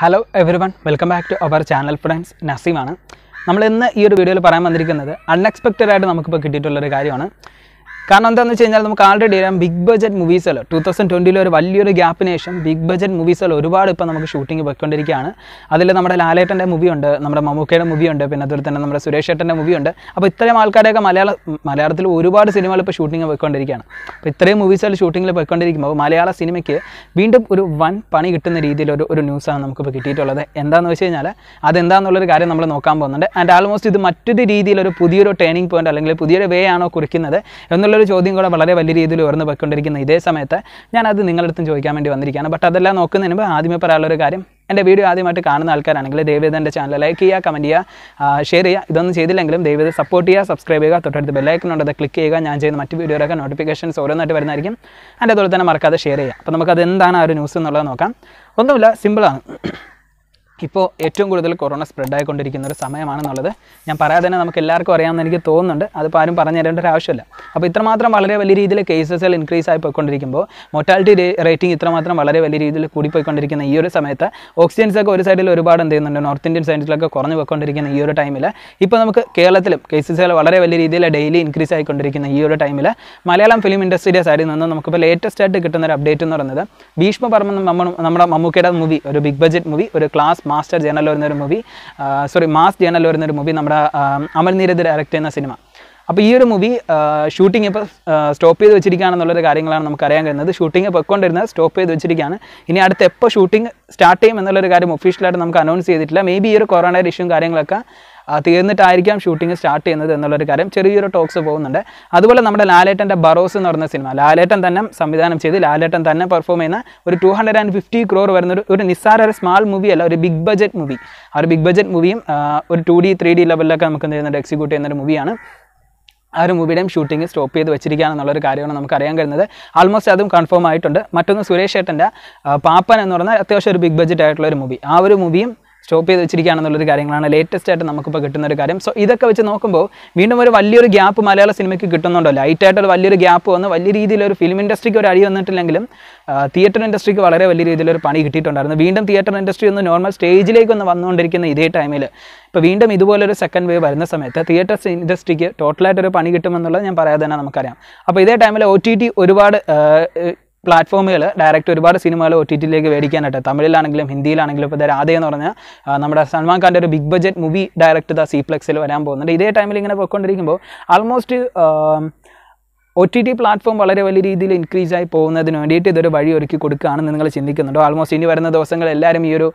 hello everyone welcome back to our channel friends നസീമാണ് നമ്മൾ ഇന്ന് ഈ ഒരു വീഡിയോയിൽ പറയാൻ വന്നിരിക്കുന്നത് അൺഎക്സ്പെക്റ്റഡ് ആയിട്ട് നമുക്കിപ്പോൾ കിട്ടിയിട്ടുള്ളൊരു കാര്യമാണ് കാരണം എന്താണെന്ന് വെച്ച് കഴിഞ്ഞാൽ നമുക്ക് ആൾറെഡി അറിയാം ബിഗ് ബഡ്ജറ്റ് മൂവീസിൽ ടു തൗസൻഡ് ട്വൻറ്റിയിലെ ഒരു വലിയൊരു ഗ്യാപ്പിന് ശേഷം ബിഗ് ബഡ്ജറ്റ് മൂവീസിൽ ഒരുപാട് ഇപ്പോൾ നമുക്ക് ഷൂട്ടിംഗ് പോയിക്കൊണ്ടിരിക്കുകയാണ് അതിൽ നമ്മുടെ ലാലേട്ടൻ്റെ മൂവിയുണ്ട് നമ്മുടെ മമ്മൂക്കയുടെ മൂവിയുണ്ട് പിന്നെ അതുപോലെ തന്നെ നമ്മുടെ സുരേഷ് ഏട്ടൻ്റെ മൂവിയുണ്ട് അപ്പോൾ ഇത്രയും ആൾക്കാരെയൊക്കെ മലയാള മലയാളത്തിൽ ഒരുപാട് സിനിമകൾ ഇപ്പോൾ ഷൂട്ടിംഗ് പോയിക്കൊണ്ടിരിക്കുകയാണ് അപ്പോൾ ഇത്രയും മൂവീസുകൾ ഷൂട്ടിങ്ങിൽ പോയിക്കൊണ്ടിരിക്കുമ്പോൾ മലയാള സിനിമയ്ക്ക് വീണ്ടും ഒരു വൻ പണി കിട്ടുന്ന രീതിയിലൊരു ഒരു ന്യൂസാണ് നമുക്കിപ്പോൾ കിട്ടിയിട്ടുള്ളത് എന്താണെന്ന് വെച്ച് കഴിഞ്ഞാൽ അതെന്താണെന്നുള്ളൊരു കാര്യം നമ്മൾ നോക്കാൻ പോകുന്നുണ്ട് ആൻഡ് ആൾമോസ്റ്റ് ഇത് മറ്റൊരു രീതിയിലൊരു പുതിയൊരു ടേണിംഗ് പോയിന്റ് അല്ലെങ്കിൽ പുതിയൊരു വേ ആണോ കുറിക്കുന്നത് എന്നുള്ള എന്നുള്ളൊരു ചോദ്യം കൂടെ വളരെ വലിയ രീതിയിൽ ഉയർന്നു പോയിക്കൊണ്ടിരിക്കുന്ന ഇതേ സമയത്ത് ഞാനത് നിങ്ങളുടെ ചോദിക്കാൻ വേണ്ടി വന്നിരിക്കുകയാണ് ബട്ട് അതെല്ലാം നോക്കുന്നതിന് മുമ്പ് ആദ്യമേ പറയാനുള്ളൊരു കാര്യം എൻ്റെ വീഡിയോ ആദ്യമായിട്ട് കാണുന്ന ആൾക്കാരാണെങ്കിൽ ദേവേദൻ്റെ എൻ്റെ ചാനൽ ലൈക്ക് ചെയ്യുക കമൻറ്റ് ചെയ്യുക ഷെയർ ചെയ്യുക ഇതൊന്നും ചെയ്തില്ലെങ്കിലും ദയവേദ സപ്പോർട്ട് ചെയ്യുക സബ്സ്ക്രൈബ് ചെയ്യുക തൊട്ടടുത്ത് ബെല്ലൈക്കനുണ്ട് അത് ക്ലിക്ക് ചെയ്യുക ഞാൻ ചെയ്യുന്ന മറ്റ് വീഡിയോയൊക്കെ നോട്ടിഫിക്കേഷൻസ് ഓരോന്നായിട്ട് വരുന്നതായിരിക്കും അതിൻ്റെ അതുപോലെ തന്നെ മറക്കാതെ ഷെയർ ചെയ്യുക അപ്പോൾ നമുക്കത് എന്താണ് ആ ഒരു ന്യൂസ് എന്നുള്ളത് നോക്കാം ഒന്നുമില്ല സിമ്പിളാണ് ഇപ്പോൾ ഏറ്റവും കൂടുതൽ കൊറോണ സ്പ്രെഡ് ആയിക്കൊണ്ടിരിക്കുന്ന ഒരു സമയമാണെന്നുള്ളത് ഞാൻ പറയാതെ തന്നെ നമുക്ക് എല്ലാവർക്കും അറിയാമെന്ന് എനിക്ക് തോന്നുന്നുണ്ട് അതിപ്പോൾ ആരും പറഞ്ഞു തരേണ്ട ഒരു ആവശ്യമില്ല അപ്പോൾ ഇത്രമാത്രം വളരെ വലിയ രീതിയിൽ കേസസുകൾ ഇൻക്രീസ് ആയി പോയിക്കൊണ്ടിരിക്കുമ്പോൾ മൊട്ടാലിറ്റി റേറ്റിംഗ് ഇത്രമാത്രം വളരെ വലിയ രീതിയിൽ കൂടിപ്പോയിക്കൊണ്ടിരിക്കുന്ന ഈ ഒരു സമയത്ത് ഓക്സിജൻസ് ഒക്കെ ഒരു സൈഡിൽ ഒരുപാട് എന്ത് ചെയ്യുന്നുണ്ട് നോർത്ത് ഇന്ത്യൻ സൈഡിലൊക്കെ കുറഞ്ഞു പോയിക്കൊണ്ടിരിക്കുന്ന ഈ ഒരു ടൈമിൽ ഇപ്പോൾ നമുക്ക് കേരളത്തിലും കേസസുകൾ വളരെ വലിയ രീതിയിൽ ഡെയിലി ഇൻക്രീസ് ആയിക്കൊണ്ടിരിക്കുന്ന ഈ ഒരു ടൈമിൽ മലയാളം ഫിലിം ഇൻഡസ്ട്രിയുടെ സൈഡിൽ നിന്ന് നമുക്കിപ്പോൾ ലേറ്റസ്റ്റ് ആയിട്ട് കിട്ടുന്ന ഒരു അപ്ഡേറ്റ് എന്ന് പറയുന്നത് ഭീഷ്മ പറമ്പ് നമ്മുടെ നമ്മുടെ മമ്മൂക്കയുടെ മൂവി ഒരു ബിഗ് ബജറ്റ് മൂവി ഒരു ക്ലാസ് മാസ്റ്റർ ജേണലിൽ വരുന്നൊരു മൂവി സോറി മാസ് ജേണലിൽ വരുന്നൊരു മൂവി നമ്മുടെ അമൽ നീരദ് ഡയറക്റ്റ് ചെയ്യുന്ന സിനിമ അപ്പോൾ ഈ ഒരു മൂവി ഷൂട്ടിംഗ് ഇപ്പോൾ സ്റ്റോപ്പ് ചെയ്ത് വെച്ചിരിക്കുകയാണെന്നുള്ളൊരു കാര്യങ്ങളാണ് നമുക്ക് അറിയാൻ കഴിയുന്നത് ഷൂട്ടിംഗ് പൊയ്ക്കൊണ്ടിരുന്നത് സ്റ്റോപ്പ് ചെയ്ത് വെച്ചിരിക്കുകയാണ് ഇനി അടുത്ത് എപ്പോൾ ഷൂട്ടിംഗ് സ്റ്റാർട്ട് ചെയ്യും എന്നുള്ളൊരു കാര്യം ഒഫീഷ്യലായിട്ട് നമുക്ക് അനൗൺസ് ചെയ്തിട്ടില്ല മേ ബി ഈ ഒരു കൊറോണയുടെ ഇഷ്യൂ കാര്യങ്ങളൊക്കെ തീർന്നിട്ടായിരിക്കാം ഷൂട്ടിംഗ് സ്റ്റാർട്ട് ചെയ്യുന്നത് എന്നുള്ളൊരു കാര്യം ചെറിയൊരു ടോക്സ് പോകുന്നുണ്ട് അതുപോലെ നമ്മുടെ ലാലേട്ടൻ്റെ ബറോസ് എന്ന് പറയുന്ന സിനിമ ലാലേട്ടൻ തന്നെ സംവിധാനം ചെയ്ത് ലാലേട്ടൻ തന്നെ പെർഫോം ചെയ്യുന്ന ഒരു two hundred and fifty crore വരുന്ന ഒരു ഒരു നിസ്സാര ഒരു സ്മാൾ മൂവി അല്ല ഒരു ബിഗ് ബജറ്റ് മൂവി ആ ഒരു ബിഗ് ബജറ്റ് മൂവിയും ഒരു ടു ഡി ത്രീ ഡി ലെവലിലൊക്കെ നമുക്ക് എന്ത് ചെയ്യുന്നുണ്ട് എക്സിക്യൂട്ട് ചെയ്യുന്ന ഒരു മൂവിയാണ് ആ ഒരു മൂവിയുടെയും ഷൂട്ടിംഗ് സ്റ്റോപ്പ് ചെയ്ത് എന്നുള്ളൊരു കാര്യമാണ് നമുക്ക് അറിയാൻ കഴിയുന്നത് ആൾമോസ്റ്റ് അതും കൺഫേം ആയിട്ടുണ്ട് മറ്റൊന്ന് സുരേഷ് ഏട്ടൻ്റെ പാപ്പൻ എന്ന് പറഞ്ഞാൽ അത്യാവശ്യം ഒരു ബിഗ് ബജറ്റ് ആയിട്ടുള്ള ഒരു മൂവി ആ ഒരു മൂവിയും സ്റ്റോപ്പ് ചെയ്ത് വെച്ചിരിക്കുകയാണെന്നുള്ളൊരു കാര്യങ്ങളാണ് ലേറ്റസ്റ്റ് ആയിട്ട് നമുക്കിപ്പോൾ കിട്ടുന്ന ഒരു കാര്യം സോ ഇതൊക്കെ വെച്ച് നോക്കുമ്പോൾ വീണ്ടും ഒരു വലിയൊരു ഗ്യാപ്പ് മലയാള സിനിമയ്ക്ക് കിട്ടുന്നുണ്ടോ ലൈറ്റായിട്ടൊരു വലിയൊരു ഗ്യാപ്പ് വന്ന് വലിയ രീതിയിലൊരു ഫിലിം ഇൻഡസ്ട്രിക്ക് ഒരു അടി വന്നിട്ടില്ലെങ്കിലും തിയേറ്റർ ഇൻഡസ്ട്രിക്ക് വളരെ വലിയ രീതിയിലൊരു പണി കിട്ടിയിട്ടുണ്ടായിരുന്നു വീണ്ടും തിയേറ്റർ ഇൻഡസ്ട്രി ഒന്ന് നോർമൽ സ്റ്റേജിലേക്ക് ഒന്ന് വന്നുകൊണ്ടിരിക്കുന്ന ഇതേ ടൈമിൽ ഇപ്പോൾ വീണ്ടും ഇതുപോലൊരു സെക്കൻഡ് വേവ് വരുന്ന സമയത്ത് തിയേറ്റർ ഇൻഡസ്ട്രിക്ക് ടോട്ടലായിട്ടൊരു പണി കിട്ടുമെന്നുള്ളത് ഞാൻ പറയാതെ തന്നെ നമുക്കറിയാം അപ്പോൾ ഇതേ ടൈമിൽ ഒ ടി ടി ഒരുപാട് പ്ലാറ്റ്ഫോമുകൾ ഡയറക്റ്റ് ഒരുപാട് സിനിമകൾ ഒ ടി ടിയിലേക്ക് മേടിക്കാനായിട്ട് തമിഴിലാണെങ്കിലും ഹിന്ദിയിലാണെങ്കിലും ഇപ്പോൾ രാധ എന്ന് പറഞ്ഞാൽ നമ്മുടെ സൽമാൻ ഖാൻ്റെ ഒരു big budget movie direct the സീപ്ലെക്സിൽ വരാൻ പോകുന്നുണ്ട് ഇതേ ടൈമിൽ ഇങ്ങനെ പോയിക്കൊണ്ടിരിക്കുമ്പോൾ almost O T T platform വളരെ വലിയ രീതിയിൽ ഇൻക്രീസ് ആയി പോകുന്നതിന് വേണ്ടിയിട്ട് ഇതൊരു വഴി ഒരുക്കി കൊടുക്കുകയാണെന്ന് നിങ്ങൾ ചിന്തിക്കുന്നുണ്ടോ ആൾമോസ്റ്റ് ഇനി വരുന്ന ദിവസങ്ങൾ എല്ലാവരും ഈ ഒരു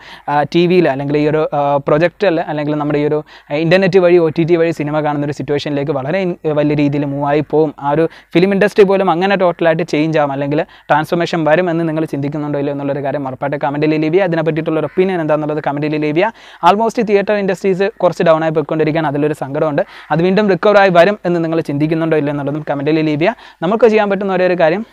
ടി വിയിൽ അല്ലെങ്കിൽ ഈ ഒരു പ്രൊജക്റ്റിൽ അല്ലെങ്കിൽ നമ്മുടെ ഈ ഒരു ഇൻ്റർനെറ്റ് വഴി ഒ ടി ടി വഴി സിനിമ കാണുന്ന ഒരു സിറ്റുവേഷനിലേക്ക് വളരെ വലിയ രീതിയിൽ മൂവ് ആയി പോകും ആ ഒരു ഫിലിം ഇൻഡസ്ട്രി പോലും അങ്ങനെ ടോട്ടലായിട്ട് ചേഞ്ച് ആവും അല്ലെങ്കിൽ ട്രാൻസ്ഫോർമേഷൻ വരും എന്ന് നിങ്ങൾ ചിന്തിക്കുന്നുണ്ടോ ഇല്ലോ എന്നുള്ളൊരു കാര്യം ഉറപ്പായിട്ട് കമൻറ്റിൽ ലീവിയ അതിനെ പറ്റിയിട്ടുള്ള ഒരു ഒപ്പീനിയൻ എന്താണെന്നുള്ളത് കമൻറ്റിൽ ലീവിയ ആൾമോസ്റ്റ് തിയേറ്റർ ഇൻഡസ്ട്രീസ് കുറച്ച് ഡൗൺ ആയി പോയിക്കൊണ്ടിരിക്കുകയാണ് അതിലൊരു സങ്കടമുണ്ട് അത് വീണ്ടും റിക്കവർ ആയി വരും എന്ന് നിങ്ങൾ ചിന്തിക്കുന്നുണ്ടോ ഇല്ലയോ എന്നുള്ളതും കമൻറ്റിൽ ലീവിയ ചെയ്യുക നമുക്ക് ചെയ്യാൻ പറ്റുന്ന ഒരേ ഒരു കാര്യം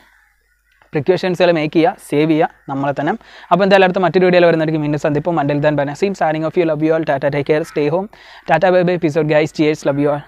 പ്രിക്യൂഷൻസുകൾ മേക്ക് ചെയ്യുക സേവ് ചെയ്യുക നമ്മളെ തന്നെ അപ്പോൾ എന്തായാലും അടുത്ത മറ്റൊരു വീഡിയോയിൽ വരുന്നതായിരിക്കും വീണ്ടും സന്ദിപ്പം മണ്ടൽ തന്നെ ബന സീം signing off you love you all tata take care stay home tata bye bye episode guys cheers love you all